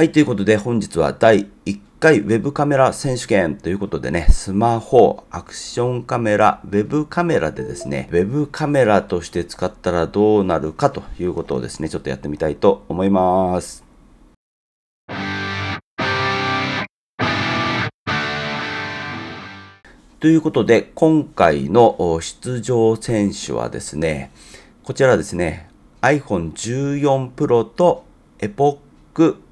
はい、ということで本日は第1回 Web カメラ選手権ということでね、スマホ、アクションカメラ、ウェブカメラでですね、ウェブカメラとして使ったらどうなるかということをですね、ちょっとやってみたいと思います。ということで、今回の出場選手はですね、こちらですね、iPhone14 Pro と e p o c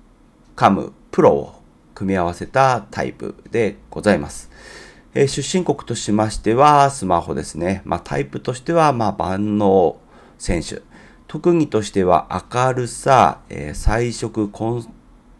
カム、プロを組み合わせたタイプでございます。えー、出身国としましては、スマホですね。まあ、タイプとしては、まあ、万能選手。特技としては、明るさ、えー、彩色、コン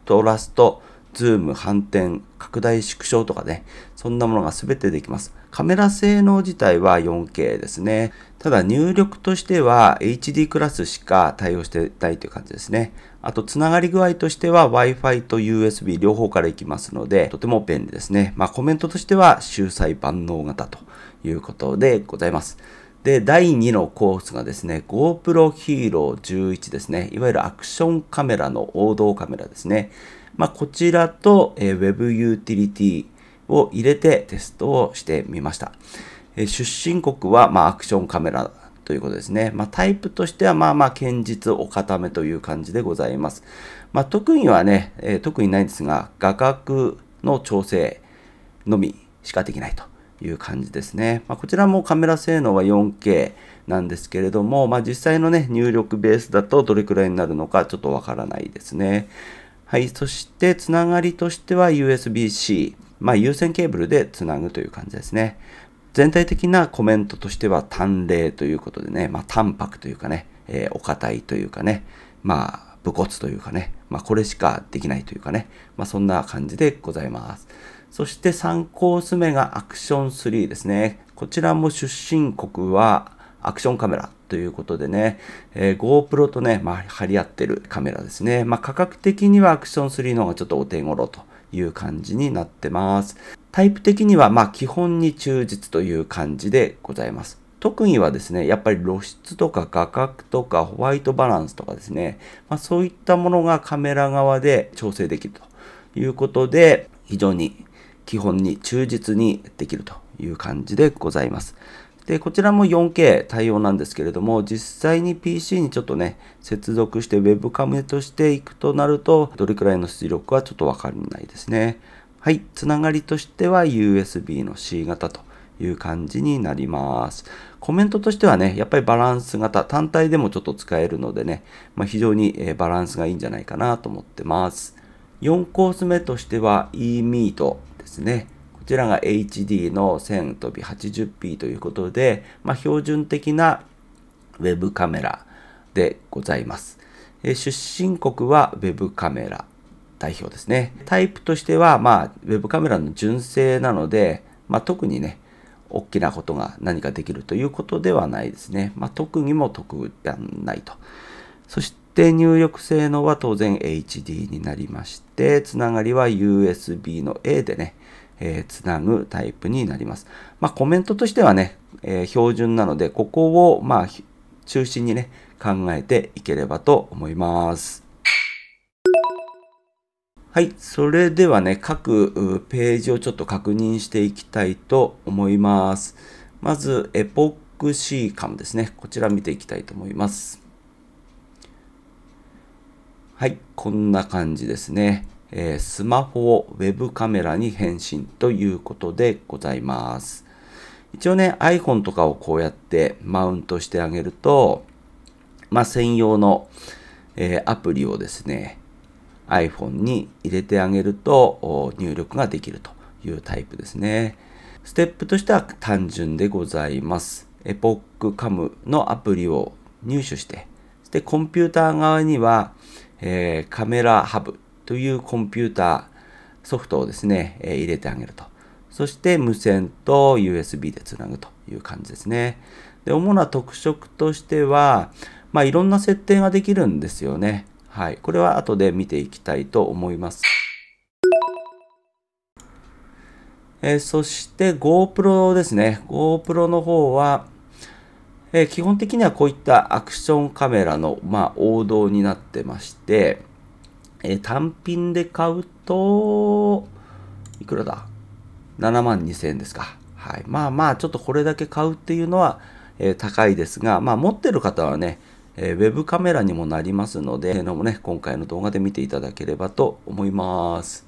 トラスト、ズーム、反転、拡大縮小とかね、そんなものが全てできます。カメラ性能自体は 4K ですね。ただ入力としては HD クラスしか対応してないという感じですね。あと、つながり具合としては Wi-Fi と USB 両方から行きますので、とても便利ですね。まあ、コメントとしては、秀才万能型ということでございます。で、第2のコースがですね、GoPro Hero 11ですね。いわゆるアクションカメラの王道カメラですね。まあ、こちらと、え Web ユーティリティを入れてテストをしてみました。え出身国は、まあ、アクションカメラということですね。まあ、タイプとしてはまあまあ堅実お固めという感じでございます。まあ、特にはね、えー、特にないんですが、画角の調整のみしかできないという感じですね。まあ、こちらもカメラ性能は 4K なんですけれども、まあ、実際のね、入力ベースだとどれくらいになるのかちょっとわからないですね。はい、そしてつながりとしては USB-C。まあ、有線ケーブルでつなぐという感じですね。全体的なコメントとしては淡麗ということでね、まあ、淡白というかね、えー、お堅いというかね、まあ、武骨というかね、まあ、これしかできないというかね、まあ、そんな感じでございます。そして3コース目がアクション3ですね。こちらも出身国はアクションカメラということでね、えー、GoPro とね、まあ、張り合ってるカメラですね。まあ、価格的にはアクション3の方がちょっとお手頃という感じになってます。タイプ的には、まあ、基本に忠実という感じでございます。特にはですね、やっぱり露出とか画角とかホワイトバランスとかですね、まあ、そういったものがカメラ側で調整できるということで、非常に基本に忠実にできるという感じでございます。で、こちらも 4K 対応なんですけれども、実際に PC にちょっとね、接続して Web カメとしていくとなると、どれくらいの出力はちょっとわからないですね。はい、つながりとしては USB の C 型という感じになります。コメントとしてはね、やっぱりバランス型、単体でもちょっと使えるのでね、まあ、非常にバランスがいいんじゃないかなと思ってます。4コース目としては eMeet ですね。ちらが HD の 1000×80p ということで、まあ、標準的なウェブカメラでございます。え出身国は Web カメラ代表ですね。タイプとしては、まあ、Web カメラの純正なので、まあ、特にね、大きなことが何かできるということではないですね。まあ、特技も特はないと。そして入力性能は当然 HD になりまして、つながりは USB の A でね、えー、つなぐタイプになります。まあ、コメントとしてはね、えー、標準なので、ここを、まあ、中心にね、考えていければと思います。はい。それではね、各ページをちょっと確認していきたいと思います。まず、エポックシーカムですね。こちら見ていきたいと思います。はい。こんな感じですね。えー、スマホを Web カメラに変身ということでございます。一応ね、iPhone とかをこうやってマウントしてあげると、まあ、専用の、えー、アプリをですね、iPhone に入れてあげると入力ができるというタイプですね。ステップとしては単純でございます。エポックカムのアプリを入手して、でコンピューター側には、えー、カメラハブというコンピュータソフトをですね、え入れてあげると。そして無線と USB でつなぐという感じですね。で、主な特色としては、まあ、いろんな設定ができるんですよね。はい。これは後で見ていきたいと思います。えー、そして GoPro ですね。GoPro の方は、えー、基本的にはこういったアクションカメラの、まあ、王道になってまして、えー、単品で買うと、いくらだ ?7 万2000円ですか。はい。まあまあ、ちょっとこれだけ買うっていうのは、えー、高いですが、まあ持ってる方はね、えー、ウェブカメラにもなりますので、のもね、今回の動画で見ていただければと思います。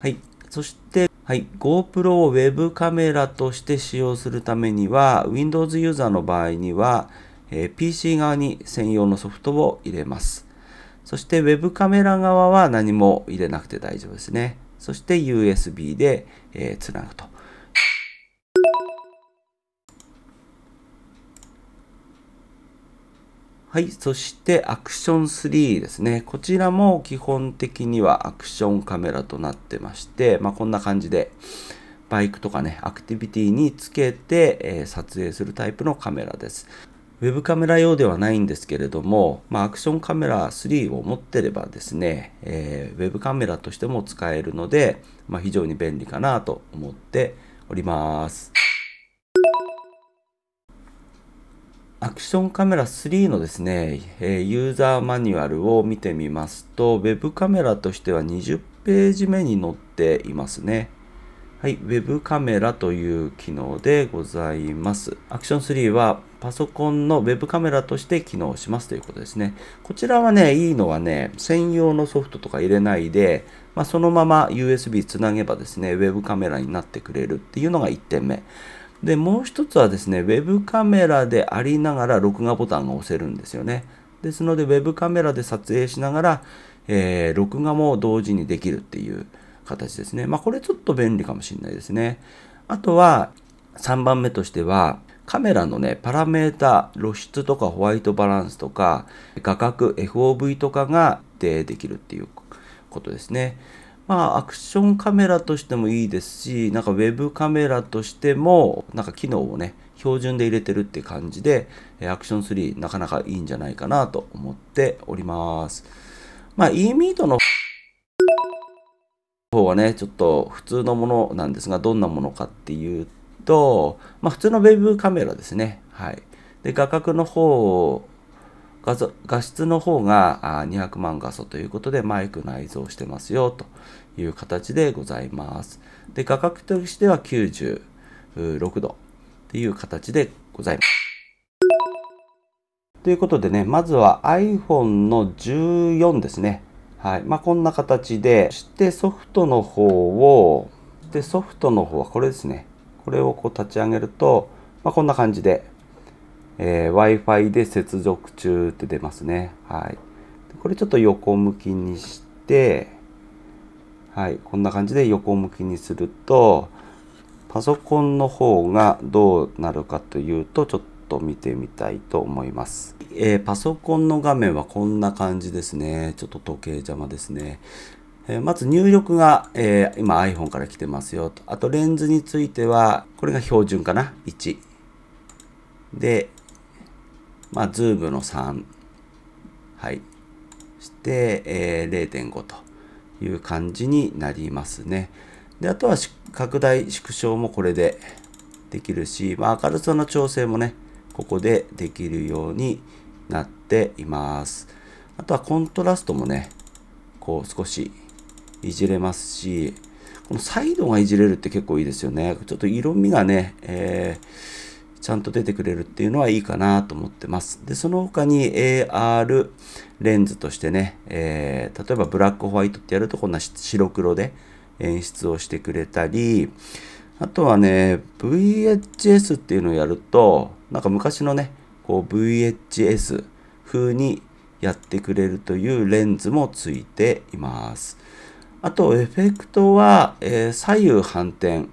はい。そして、はい、GoPro をウェブカメラとして使用するためには、Windows ユーザーの場合には、えー、PC 側に専用のソフトを入れます。そしてウェブカメラ側は何も入れなくて大丈夫ですね。そして USB で、えー、つなぐと。はい。そしてアクション3ですね。こちらも基本的にはアクションカメラとなってまして、まあ、こんな感じでバイクとかね、アクティビティにつけて、えー、撮影するタイプのカメラです。ウェブカメラ用ではないんですけれども、まあ、アクションカメラ3を持ってればですね、えー、ウェブカメラとしても使えるので、まあ、非常に便利かなと思っております。アクションカメラ3のですね、えー、ユーザーマニュアルを見てみますと、ウェブカメラとしては20ページ目に載っていますね。はい、Web カメラという機能でございます。アクション3はパソコンの Web カメラとして機能しますということですね。こちらはね、いいのはね、専用のソフトとか入れないで、まあ、そのまま USB つなげばですね、Web カメラになってくれるっていうのが1点目。で、もう一つはですね、Web カメラでありながら録画ボタンが押せるんですよね。ですので、Web カメラで撮影しながら、えー、録画も同時にできるっていう。形ですね。まあ、これちょっと便利かもしれないですね。あとは、3番目としては、カメラのね、パラメータ、露出とかホワイトバランスとか、画角、FOV とかがでできるっていうことですね。まあ、アクションカメラとしてもいいですし、なんか web カメラとしても、なんか機能をね、標準で入れてるって感じで、アクション3なかなかいいんじゃないかなと思っております。まあ、e e e t の方はね、ちょっと普通のものなんですが、どんなものかっていうと、まあ、普通のウェブカメラですね。はい。で、画角の方、画画質の方が200万画素ということで、マイク内蔵してますよという形でございます。で、画角としては96度っていう形でございます。ということでね、まずは iPhone の14ですね。はい。まあ、こんな形で、そしてソフトの方を、で、ソフトの方はこれですね。これをこう立ち上げると、まあ、こんな感じで、えー、Wi-Fi で接続中って出ますね。はい。これちょっと横向きにして、はい。こんな感じで横向きにすると、パソコンの方がどうなるかというと、ちょっとと見てみたいと思います。えー、パソコンの画面はこんな感じですね。ちょっと時計邪魔ですね。えー、まず入力が、えー、今 iPhone から来てますよと。あとレンズについては、これが標準かな ?1。で、まあ、ズームの3。はい。して、えー、0.5という感じになりますね。で、あとは拡大、縮小もこれでできるし、まあ、明るさの調整もね、ここでできるようになっています。あとはコントラストもね、こう少しいじれますし、このサイドがいじれるって結構いいですよね。ちょっと色味がね、えー、ちゃんと出てくれるっていうのはいいかなと思ってます。で、その他に AR レンズとしてね、えー、例えばブラックホワイトってやるとこんな白黒で演出をしてくれたり、あとはね、VHS っていうのをやると、なんか昔のね、こう VHS 風にやってくれるというレンズもついています。あと、エフェクトは、えー、左右反転。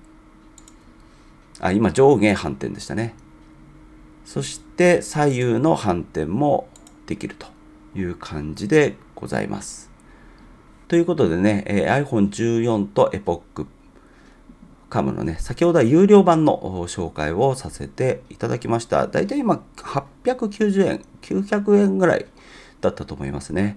あ、今上下反転でしたね。そして左右の反転もできるという感じでございます。ということでね、えー、iPhone14 と EPOC カムのね、先ほどは有料版の紹介をさせていただきました。だいたい今890円、900円ぐらいだったと思いますね。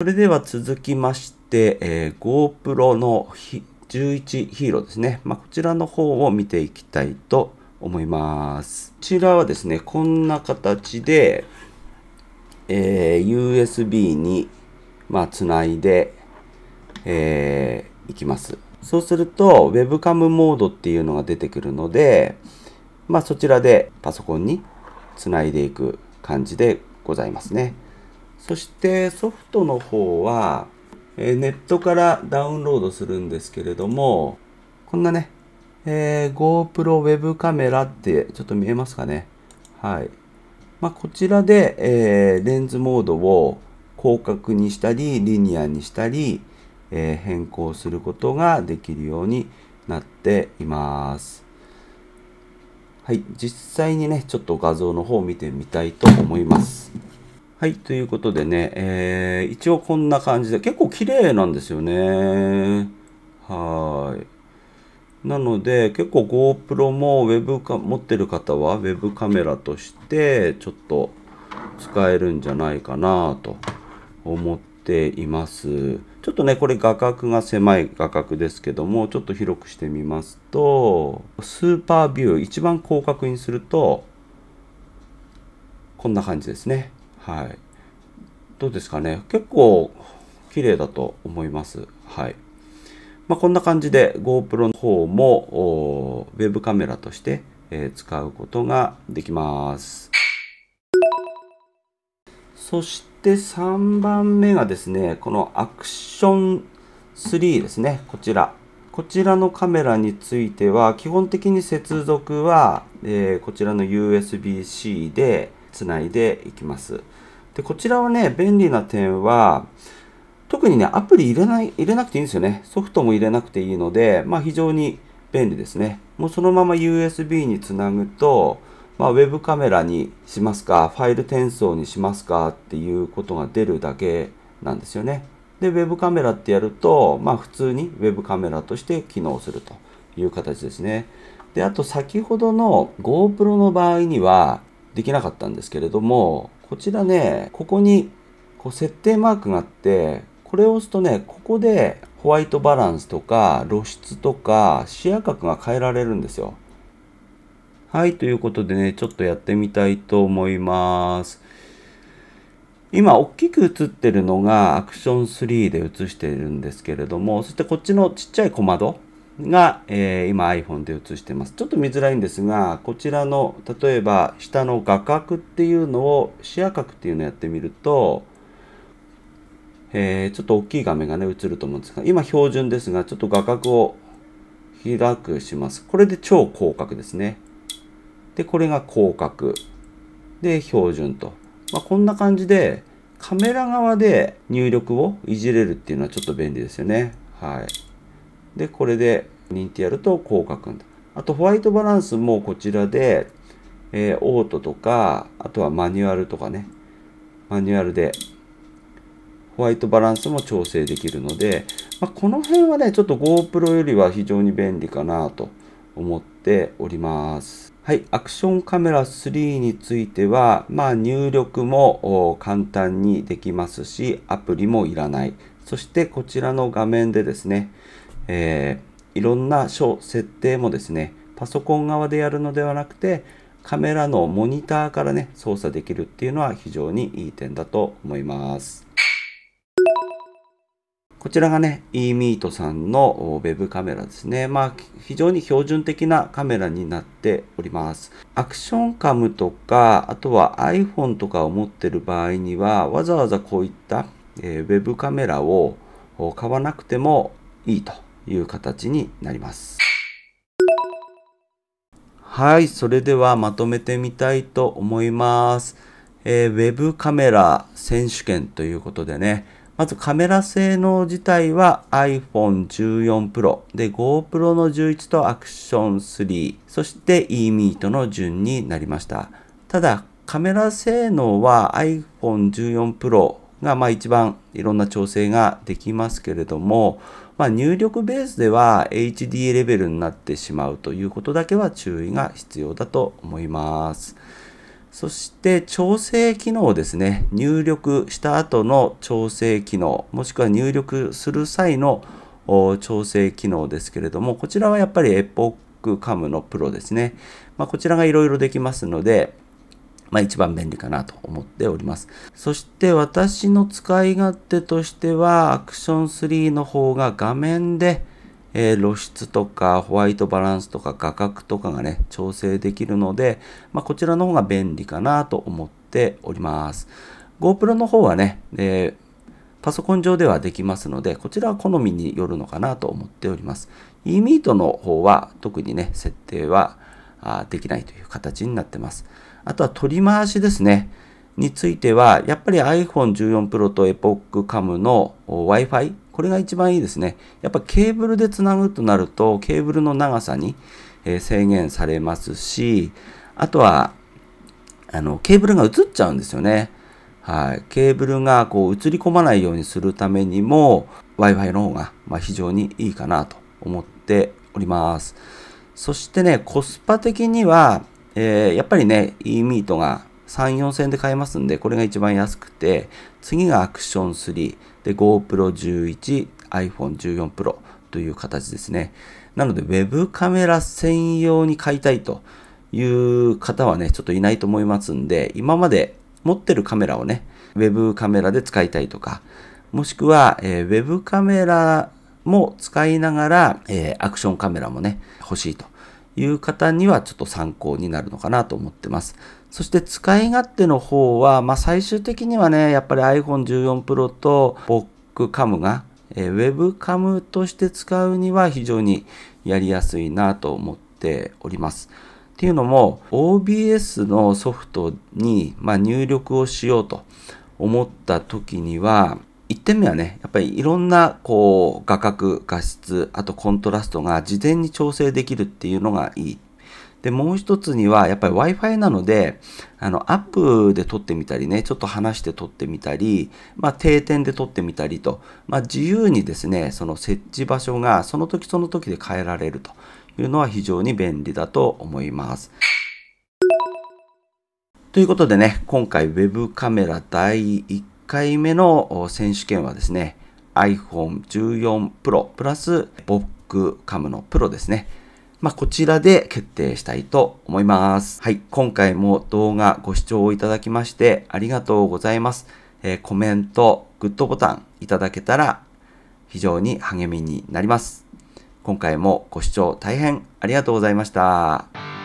それでは続きまして、えー、GoPro の11ヒーローですね。まあ、こちらの方を見ていきたいと思います。こちらはですね、こんな形で、えー、USB に、まあ、つないで、えー、いきます。そうすると、Webcam モードっていうのが出てくるので、まあ、そちらでパソコンにつないでいく感じでございますね。そしてソフトの方は、えネットからダウンロードするんですけれども、こんなね、えー、GoPro Web カメラってちょっと見えますかね。はい。まあ、こちらで、えー、レンズモードを広角にしたり、リニアにしたり、え変更することができるようになっています。はい、実際にね、ちょっと画像の方を見てみたいと思います。はい、ということでね、えー、一応こんな感じで、結構綺麗なんですよね。はい。なので、結構 GoPro も Web か持ってる方は Web カメラとしてちょっと使えるんじゃないかなと思っています。ちょっとね、これ画角が狭い画角ですけども、ちょっと広くしてみますと、スーパービュー、一番広角にすると、こんな感じですね。はい。どうですかね。結構綺麗だと思います。はい。まあ、こんな感じで GoPro の方もウェブカメラとして、えー、使うことができます。そして3番目がですね、このアクション3ですね、こちら。こちらのカメラについては、基本的に接続は、えー、こちらの USB-C でつないでいきます。で、こちらはね、便利な点は、特にね、アプリ入れない、入れなくていいんですよね。ソフトも入れなくていいので、まあ非常に便利ですね。もうそのまま USB につなぐと、まあ、ウェブカメラにしますか、ファイル転送にしますかっていうことが出るだけなんですよね。で、ウェブカメラってやると、まあ、普通にウェブカメラとして機能するという形ですね。で、あと先ほどの GoPro の場合にはできなかったんですけれども、こちらね、ここにこう設定マークがあって、これを押すとね、ここでホワイトバランスとか露出とか視野角が変えられるんですよ。はい、ということでね、ちょっとやってみたいと思います。今、大きく映ってるのが、アクション3で映しているんですけれども、そしてこっちのちっちゃい小窓が、えー、今 iPhone で映してます。ちょっと見づらいんですが、こちらの、例えば下の画角っていうのを、視野角っていうのをやってみると、えー、ちょっと大きい画面がね、映ると思うんですが、今標準ですが、ちょっと画角を開くします。これで超広角ですね。で、これが広角。で、標準と。まあ、こんな感じで、カメラ側で入力をいじれるっていうのはちょっと便利ですよね。はい。で、これで認定やると広角あと、ホワイトバランスもこちらで、えー、オートとか、あとはマニュアルとかね。マニュアルで、ホワイトバランスも調整できるので、まあ、この辺はね、ちょっと GoPro よりは非常に便利かなと思っております。はい、アクションカメラ3については、まあ、入力も簡単にできますし、アプリもいらない。そしてこちらの画面でですね、えー、いろんな設定もですね、パソコン側でやるのではなくて、カメラのモニターからね、操作できるっていうのは非常にいい点だと思います。こちらがね、eMeet さんの Web カメラですね。まあ、非常に標準的なカメラになっております。アクションカムとか、あとは iPhone とかを持ってる場合には、わざわざこういった、えー、Web カメラを買わなくてもいいという形になります。はい、それではまとめてみたいと思います。えー、Web カメラ選手権ということでね、まずカメラ性能自体は iPhone14 Pro で GoPro の11と Action3 そして eMeet の順になりましたただカメラ性能は iPhone14 Pro がまあ一番いろんな調整ができますけれども、まあ、入力ベースでは HD レベルになってしまうということだけは注意が必要だと思います。そして調整機能ですね。入力した後の調整機能、もしくは入力する際の調整機能ですけれども、こちらはやっぱりエポックカムのプロですね。まあ、こちらがいろいろできますので、まあ一番便利かなと思っております。そして私の使い勝手としては、アクション3の方が画面で、えー、露出とかホワイトバランスとか画角とかがね、調整できるので、まあ、こちらの方が便利かなと思っております。GoPro の方はね、えーパソコン上ではできますので、こちらは好みによるのかなと思っております。eMeet の方は特にね、設定はできないという形になってます。あとは取り回しですね。については、やっぱり iPhone14 Pro と EpochCam の Wi-Fi これが一番いいですね。やっぱケーブルでつなぐとなると、ケーブルの長さに、え制限されますし、あとは、あの、ケーブルが映っちゃうんですよね。はい。ケーブルがこう映り込まないようにするためにも、Wi-Fi の方が、ま非常にいいかなと思っております。そしてね、コスパ的には、えー、やっぱりね、e ミートが3、4000円で買えますんで、これが一番安くて、次がアクション3、で、GoPro11、iPhone14 Pro という形ですね。なので、ウェブカメラ専用に買いたいという方はね、ちょっといないと思いますんで、今まで持ってるカメラをね、ウェブカメラで使いたいとか、もしくは、えー、Web カメラも使いながら、えー、アクションカメラもね、欲しいという方にはちょっと参考になるのかなと思ってます。そして使い勝手の方は、まあ、最終的にはね、やっぱり iPhone14 Pro と b o k c a m が、え Webcam として使うには非常にやりやすいなと思っております。っていうのも OBS のソフトに、まあ、入力をしようと思った時には1点目はねやっぱりいろんなこう画角画質あとコントラストが事前に調整できるっていうのがいいで、もう一つには、やっぱり Wi-Fi なので、あの、アップで撮ってみたりね、ちょっと離して撮ってみたり、まあ、定点で撮ってみたりと、まあ、自由にですね、その設置場所がその時その時で変えられるというのは非常に便利だと思います。ということでね、今回 Web カメラ第1回目の選手権はですね、iPhone 14 Pro プラス b o c c a m の Pro ですね。まあ、こちらで決定したいと思います。はい、今回も動画ご視聴いただきましてありがとうございます。えー、コメント、グッドボタンいただけたら非常に励みになります。今回もご視聴大変ありがとうございました。